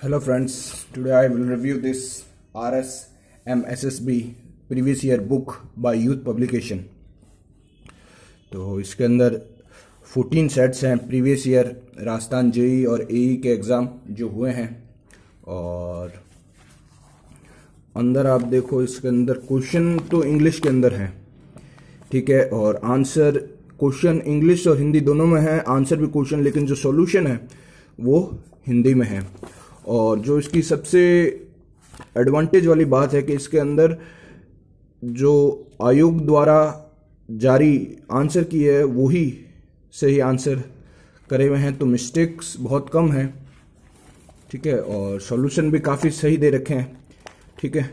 hello friends today i will review this rsmssb previous year book by youth publication तो इसके अंदर 14 sets हैं previous year Rajasthan JEE और ए e के exam जो हुए हैं और अंदर आप देखो इसके अंदर क्वेश्चन तो इंग्लिश के अंदर है ठीक है और आंसर क्वेश्चन इंग्लिश और हिंदी दोनों में है आंसर भी क्वेश्चन लेकिन जो सॉल्यूशन है वो हिंदी में है और जो इसकी सबसे एडवांटेज वाली बात है कि इसके अंदर जो आयोग द्वारा जारी आंसर की है वही सही आंसर करे हुए हैं तो मिस्टेक्स बहुत कम हैं ठीक है और सॉल्यूशन भी काफ़ी सही दे रखे हैं ठीक है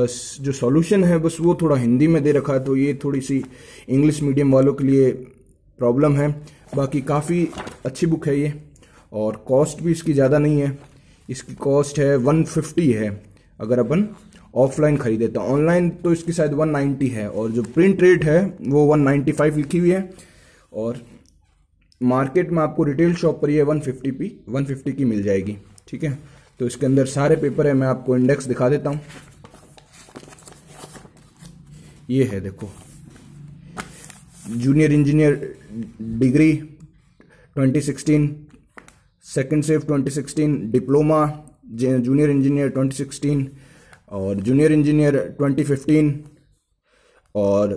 बस जो सॉल्यूशन है बस वो थोड़ा हिंदी में दे रखा है तो ये थोड़ी सी इंग्लिश मीडियम वालों के लिए प्रॉब्लम है बाकी काफ़ी अच्छी बुक है ये और कॉस्ट भी इसकी ज़्यादा नहीं है इसकी कॉस्ट है 150 है अगर अपन ऑफलाइन खरीदे तो ऑनलाइन तो इसकी शायद 190 है और जो प्रिंट रेट है वो 195 लिखी हुई है और मार्केट में आपको रिटेल शॉप पर ये 150 पी 150 की मिल जाएगी ठीक है तो इसके अंदर सारे पेपर है मैं आपको इंडेक्स दिखा देता हूँ ये है देखो junior engineer degree 2016 second safe 2016 diploma junior engineer 2016 और जूनियर इंजीनियर 2015 और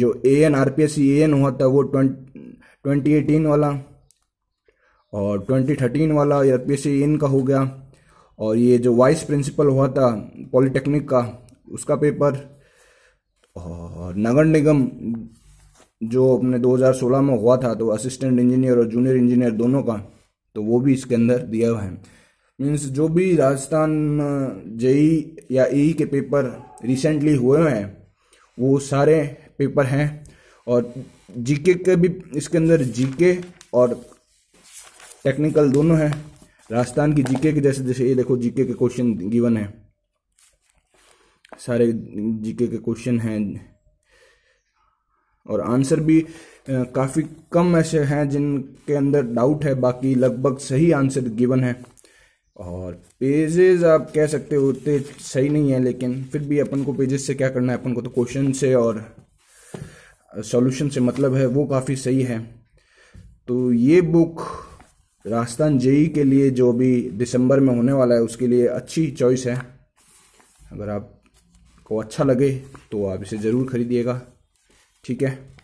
जो A N R P S C A N हुआ था वो ट्वेंटी एटीन वाला और ट्वेंटी थर्टीन वाला R P S C N का हो गया और ये जो वाइस प्रिंसिपल हुआ था पॉलिटेक्निक का उसका पेपर और नगर निगम जो अपने 2016 में हुआ था तो असिस्टेंट इंजीनियर और जूनियर इंजीनियर दोनों का तो वो भी इसके अंदर दिया हुआ है मीन्स जो भी राजस्थान जेई या ई के पेपर रिसेंटली हुए हैं वो सारे पेपर हैं और जीके के भी इसके अंदर जीके और टेक्निकल दोनों हैं राजस्थान की जीके के जैसे जैसे ये देखो जीके के क्वेश्चन गिवन है सारे जीके के क्वेश्चन हैं और आंसर भी काफ़ी कम ऐसे हैं जिनके अंदर डाउट है बाकी लगभग सही आंसर गिवन है और पेजेस आप कह सकते हो उतने सही नहीं है लेकिन फिर भी अपन को पेजेस से क्या करना है अपन को तो क्वेश्चन से और सॉल्यूशन से मतलब है वो काफ़ी सही है तो ये बुक राजस्थान जेई के लिए जो भी दिसंबर में होने वाला है उसके लिए अच्छी चॉइस है अगर आपको अच्छा लगे तो आप इसे ज़रूर खरीदिएगा ठीक है